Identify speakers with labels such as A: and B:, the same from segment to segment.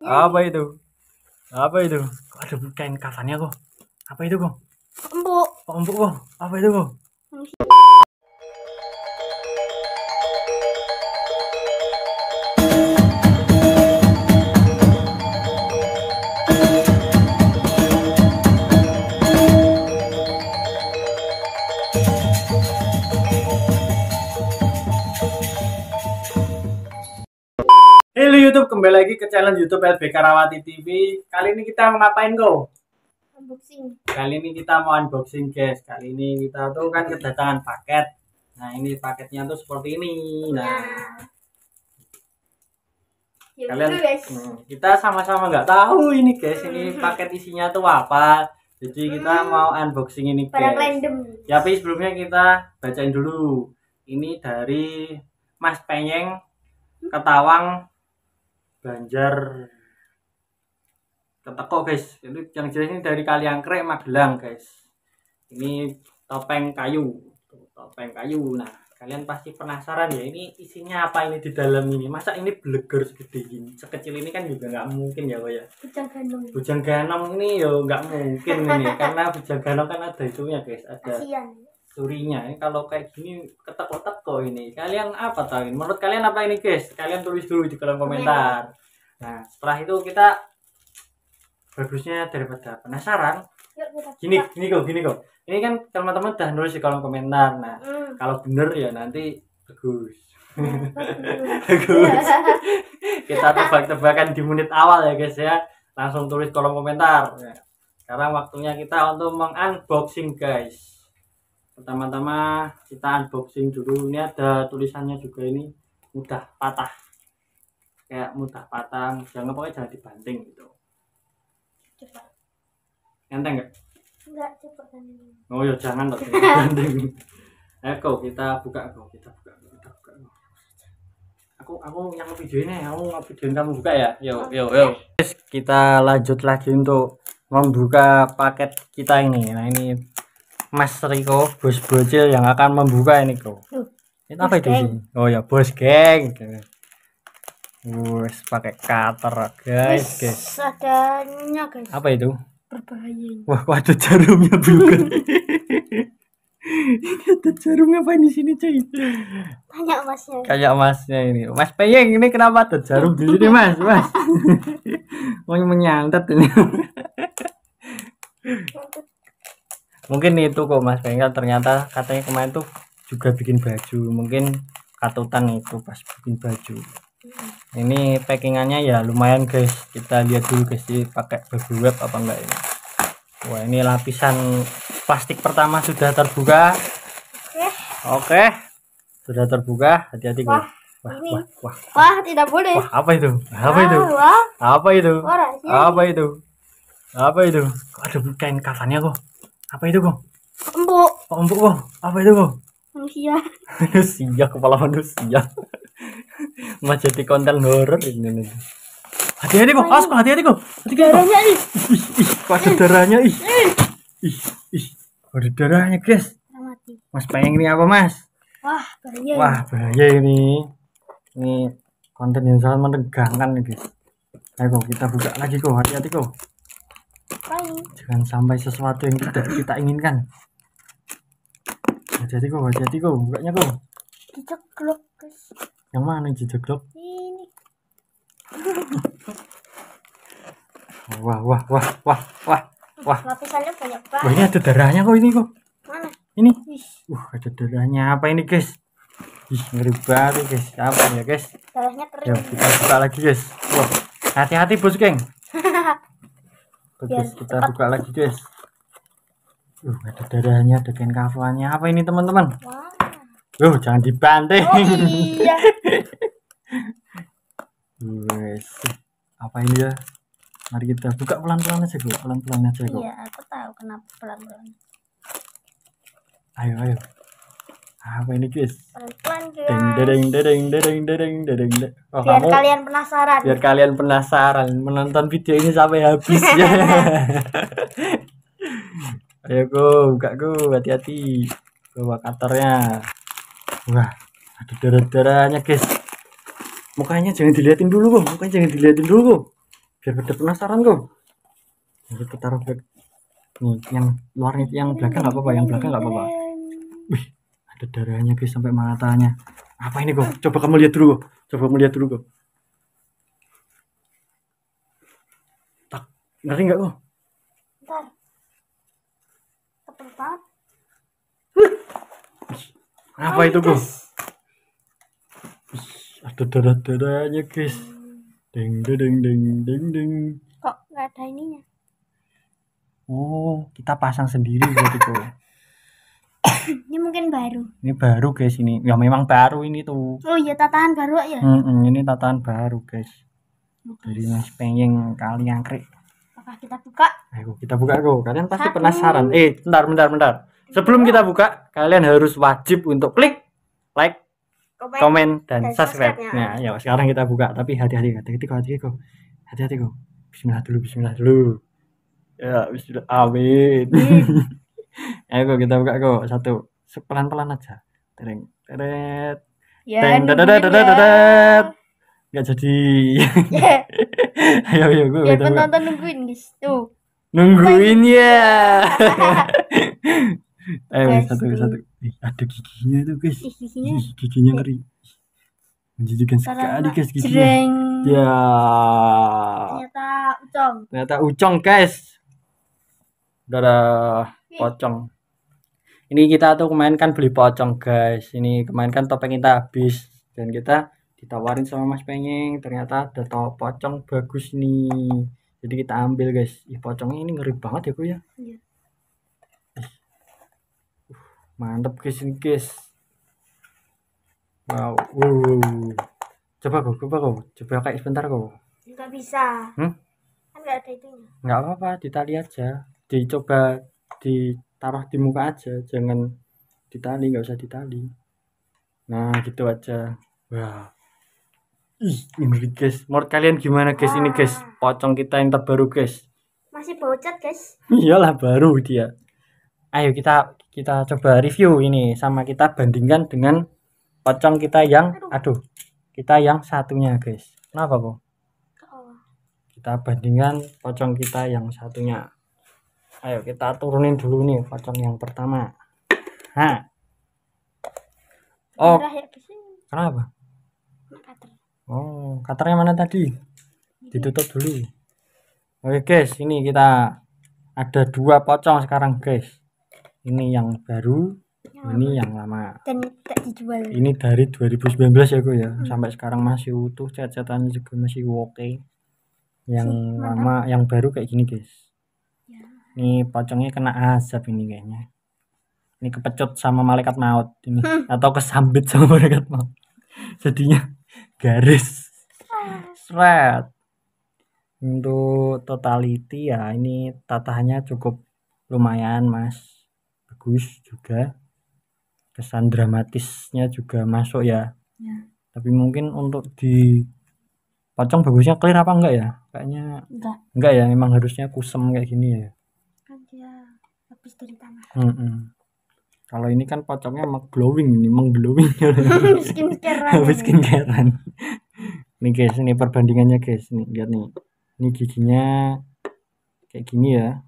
A: Apa itu? Apa itu? Kok ada kain kafannya kok? Apa itu kok? Empuk. empuk kok. Apa itu kok? kembali lagi ke channel YouTube LB Karawati TV. Kali ini kita ngapain Go? Unboxing. Kali ini kita mau unboxing guys. Kali ini kita tuh kan kedatangan paket. Nah ini paketnya tuh seperti ini. Nah, ya, kalian guys. Hmm, kita sama-sama nggak tahu ini guys. Ini hmm. paket isinya tuh apa? Jadi kita hmm. mau unboxing ini guys. Random. Ya, tapi sebelumnya kita bacain dulu. Ini dari Mas Penyeng Ketawang Banjar Keteko guys jadi yang jelas ini dari Kaliangkrek Magelang guys ini topeng kayu topeng kayu nah kalian pasti penasaran ya ini isinya apa ini di dalam ini masa ini bleger segede ini sekecil ini kan juga nggak mungkin ya kok ya bujang ganong bujang ganong ini ya nggak mungkin ini ya, karena bujang ganong kan ada itunya guys ada Asian durinya ini kalau kayak gini ketek-ketek kok ini kalian apa tahu ini menurut kalian apa ini guys kalian tulis dulu di kolom komentar nah setelah itu kita bagusnya daripada penasaran gini gini kok gini kok ini kan teman-teman udah nulis di kolom komentar nah mm. kalau bener ya nanti bagus bagus kita tebak-tebakan di menit awal ya guys ya langsung tulis kolom komentar ya. sekarang waktunya kita untuk mengunboxing guys pertama-tama kita unboxing dulu ini ada tulisannya juga ini mudah patah kayak mudah patah jangan pokoknya jangan dibanting gitu cepat enteng gak? enggak cepat oh ya jangan loh dibanting. ayo kita buka kok kita buka aku aku yang video ya aku videoin kamu buka ya yo yo yo kita lanjut lagi untuk membuka paket kita ini nah ini Mas Riko bos bocil yang akan membuka ini kok itu apa itu sih oh ya bos geng gitu. Wes pakai cutter guys, guys. Adanya guys. Apa itu? Berbahaya. Wah, ada jarumnya juga. ini ada jarum apa di sini cuy? Banyak masnya. Kayak emasnya ini. Mas Peyeng ini kenapa ada jarum di sini mas? Mas. Mau menyantet ini. mungkin itu kok Mas Bengkel ternyata katanya kemarin tuh juga bikin baju mungkin katutan itu pas bikin baju ini packingannya ya lumayan guys kita lihat dulu guys jadi pakai baju web apa enggak ini wah ini lapisan plastik pertama sudah terbuka oke okay. sudah terbuka hati-hati guys wah, wah, wah, wah, wah, tidak boleh wah, apa itu apa itu apa itu apa itu apa itu, apa itu? ada kain kafannya kok apa itu, Gong? Empuk. Oh, empuk, Gong. Apa itu, Gong? Manusia. manusia, kepala manusia. Mas jadi konten horor ini nih. Hati-hati, Gong. Awas, hati-hati, Gong. Hati-hati, Darahnya, ih. Ih, kok ada darahnya, ih. Eh, eh. Ih, ih. Ada darahnya, guys. Mas pengen ini apa, Mas? Wah, bahaya. Wah, bahaya ini. Ini konten yang sangat menegangkan nih, guys. Ayo, kita buka lagi, kok. Hati-hati, kok ngapain jangan sampai sesuatu yang tidak kita inginkan jadi kok jadi kok bukanya kok guys. yang mana jejeglok ini wah wah wah wah wah wah lapisannya banyak banget wah, ini ada darahnya kok ini kok mana ini uh ada darahnya apa ini guys ih ngeri banget guys apa ya guys darahnya kering ya kita buka lagi guys wah hati-hati bos geng guys kita cepat. buka lagi guys uh, ada darahnya ada kain kafannya apa ini teman-teman wow. uh, jangan dibanting oh, iya. guys apa ini ya mari kita buka pelan-pelan aja kok pelan-pelan aja kok iya aku tahu kenapa pelan-pelan ayo ayo apa ini guys deng deng deng deng deng deng oh, biar kamu, kalian penasaran biar kalian penasaran menonton video ini sampai habis ya ayo go buka go hati-hati bawa katernya wah ada darah-darahnya guys mukanya jangan diliatin dulu kok mukanya jangan diliatin dulu kok biar pada penasaran kok jadi kita taruh nih yang luarnya yang belakang nggak apa-apa yang belakang nggak apa-apa wih ada darahnya guys sampai matanya apa ini kok coba kamu lihat dulu kok coba kamu lihat dulu kok tak ngeri nggak kok apa itu kok ada darah darahnya guys ding ding ding ding ding kok nggak ada ininya oh kita pasang sendiri berarti kok ini mungkin baru ini baru guys ini ya memang baru ini tuh oh iya tatahan baru ya mm -mm, ini tatahan baru guys Jadi mas pengen kali angkrik apakah kita buka ayo kita buka kok kalian pasti Satu. penasaran eh bentar bentar bentar sebelum kita buka kalian harus wajib untuk klik like komen, komen dan, dan subscribe nah ya sekarang kita buka tapi hati-hati hati-hati kok hati-hati kok hati-hati kok Bismillah dulu Bismillah dulu ya Bismillah Amin iya. ayo kita buka go satu pelan pelan aja tereng teret ya, teng dadat dadat ya. nggak jadi ya. ayo ayo gue. ya, kita penonton buka. nungguin guys tuh nungguin ya ayo guys, satu satu Ih, ada giginya tuh guys giginya, giginya ngeri menjijikan sekali guys giginya ya ternyata ucong ternyata ucong guys dadah Iya. pocong ini kita tuh kemarin kan beli pocong guys ini kemarin kan topeng kita habis dan kita ditawarin sama mas pengeng ternyata ada to pocong bagus nih jadi kita ambil guys Ih, pocongnya ini ngeri banget ya gue ya iya. Uh, mantep guys ini guys wow uh. coba kok coba kok coba kayak sebentar kok Enggak bisa hmm? Enggak kan nggak ada itu. nggak apa-apa lihat aja dicoba ditaruh di muka aja jangan ditali nggak usah ditali nah gitu aja wah ih ngeri guys menurut kalian gimana guys ini guys ah. pocong kita yang terbaru guys masih bocet guys iyalah baru dia ayo kita kita coba review ini sama kita bandingkan dengan pocong kita yang aduh, aduh kita yang satunya guys kenapa kok kita bandingkan pocong kita yang satunya ayo kita turunin dulu nih pocong yang pertama ha oh ya, kenapa nah, oh katernya mana tadi ditutup dulu oke guys ini kita ada dua pocong sekarang guys ini yang baru ini yang lama dan tak dijual ini dari 2019 ya gue ya hmm. sampai sekarang masih utuh cat-catannya juga masih oke okay. yang Sih, lama yang baru kayak gini guys ini pocongnya kena azab ini kayaknya ini kepecut sama malaikat maut ini hmm. atau kesambit sama malaikat maut jadinya garis shred untuk totality ya ini tatahnya cukup lumayan mas bagus juga kesan dramatisnya juga masuk ya, ya. tapi mungkin untuk di pocong bagusnya clear apa enggak ya kayaknya enggak enggak ya memang harusnya kusem kayak gini ya habis dari tanah mm -hmm. kalau ini kan pocongnya emang glowing ini emang glowing Miskin habis nih guys ini perbandingannya guys nih lihat nih ini giginya kayak gini ya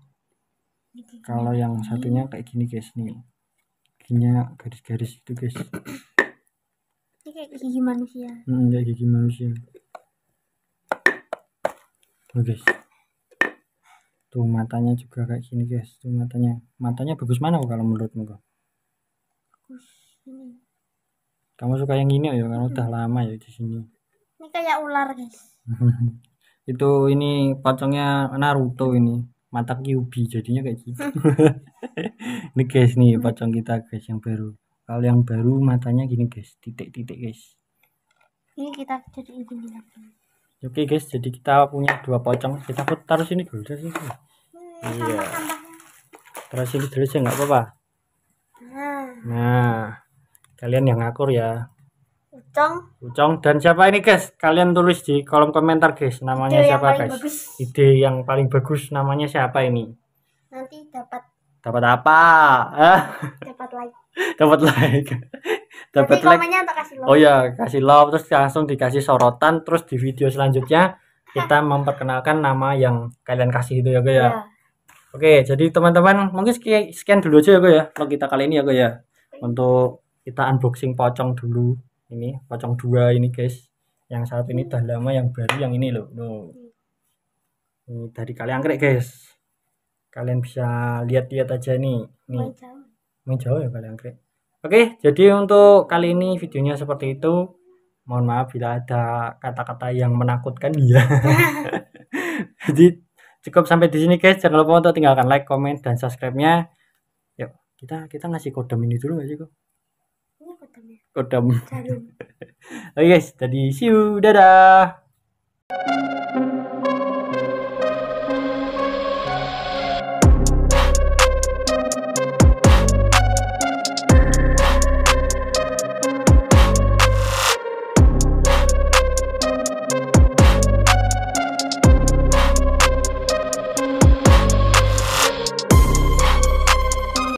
A: kalau yang satunya kayak gini guys nih giginya garis-garis itu guys ini kayak gigi manusia hmm, kayak gigi manusia oke oh, tuh matanya juga kayak gini guys tuh matanya matanya bagus mana kok kalau menurutmu kok kamu suka yang gini oh, ya kan udah lama ya di sini ini kayak ular guys itu ini pocongnya Naruto ini mata Kyubi jadinya kayak gitu ini guys nih pocong kita guys yang baru kalau yang baru matanya gini guys titik-titik guys ini kita jadi ini lagi Oke guys, jadi kita punya dua pocong. Kita taruh sini dulu dari hmm, iya. Taruh sini dulu sih nggak apa-apa. Nah. nah, kalian yang ngakur ya. Ucong. Ucong dan siapa ini guys? Kalian tulis di kolom komentar guys, namanya Ide siapa guys? Bagus. Ide yang paling bagus namanya siapa ini? Nanti dapat. Dapat apa? Eh? Dapat like. dapat like dapat like kasih love? oh ya kasih love terus langsung dikasih sorotan terus di video selanjutnya kita memperkenalkan nama yang kalian kasih itu ya gue ya yeah. oke jadi teman-teman mungkin sekian dulu aja ya gue ya kalau kita kali ini ya gue ya untuk kita unboxing pocong dulu ini pocong dua ini guys yang satu ini hmm. udah lama yang baru yang ini loh no. Hmm. ini dari kalian anggrek guys kalian bisa lihat-lihat aja nih nih main jauh ya kalian anggrek Oke, jadi untuk kali ini videonya seperti itu. Mohon maaf bila ada kata-kata yang menakutkan ya. jadi cukup sampai di sini guys. Jangan lupa untuk tinggalkan like, comment, dan subscribe-nya. Yuk, kita kita ngasih kodam ini dulu aja kok. Kodam. Oke guys, jadi see you. Dadah.